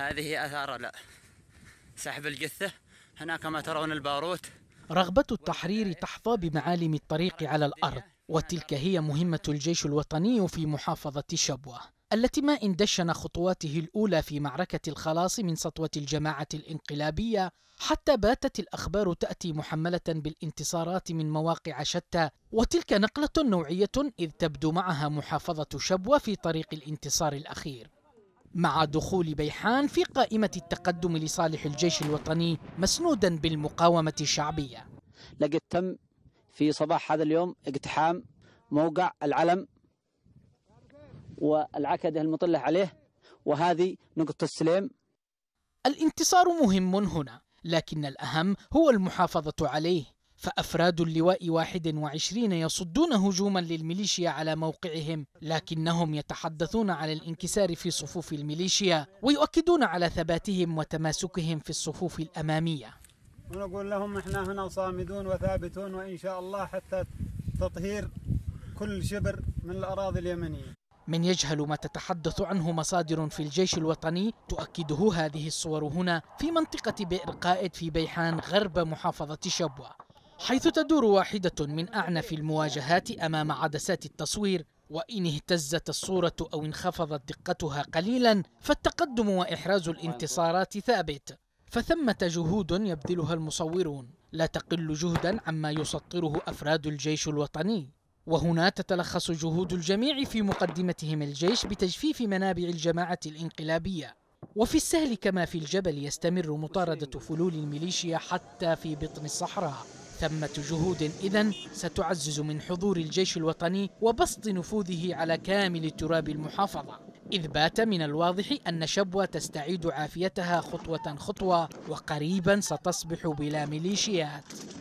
هذه أثار لا سحب الجثة هناك ما ترون الباروت رغبة التحرير تحظى بمعالم الطريق على الأرض وتلك هي مهمة الجيش الوطني في محافظة شبوة التي ما إن دشن خطواته الأولى في معركة الخلاص من سطوة الجماعة الإنقلابية حتى باتت الأخبار تأتي محملة بالانتصارات من مواقع شتى وتلك نقلة نوعية إذ تبدو معها محافظة شبوة في طريق الانتصار الأخير مع دخول بيحان في قائمة التقدم لصالح الجيش الوطني مسنودا بالمقاومة الشعبية لقد تم في صباح هذا اليوم اقتحام موقع العلم والعكدة المطلة عليه وهذه نقطة السليم الانتصار مهم هنا لكن الأهم هو المحافظة عليه فأفراد اللواء 21 يصدون هجوما للميليشيا على موقعهم لكنهم يتحدثون على الانكسار في صفوف الميليشيا ويؤكدون على ثباتهم وتماسكهم في الصفوف الأمامية ونقول لهم احنا هنا صامدون وثابتون وإن شاء الله حتى تطهير كل شبر من الأراضي اليمنية من يجهل ما تتحدث عنه مصادر في الجيش الوطني تؤكده هذه الصور هنا في منطقة بئر قائد في بيحان غرب محافظة شبوة حيث تدور واحدة من أعنف المواجهات أمام عدسات التصوير وإن اهتزت الصورة أو انخفضت دقتها قليلا فالتقدم وإحراز الانتصارات ثابت فثمة جهود يبذلها المصورون لا تقل جهدا عما يسطره أفراد الجيش الوطني وهنا تتلخص جهود الجميع في مقدمتهم الجيش بتجفيف منابع الجماعة الانقلابية وفي السهل كما في الجبل يستمر مطاردة فلول الميليشيا حتى في بطن الصحراء ثمة جهود إذا ستعزز من حضور الجيش الوطني وبسط نفوذه على كامل تراب المحافظة إذ بات من الواضح أن شبوة تستعيد عافيتها خطوة خطوة وقريبا ستصبح بلا ميليشيات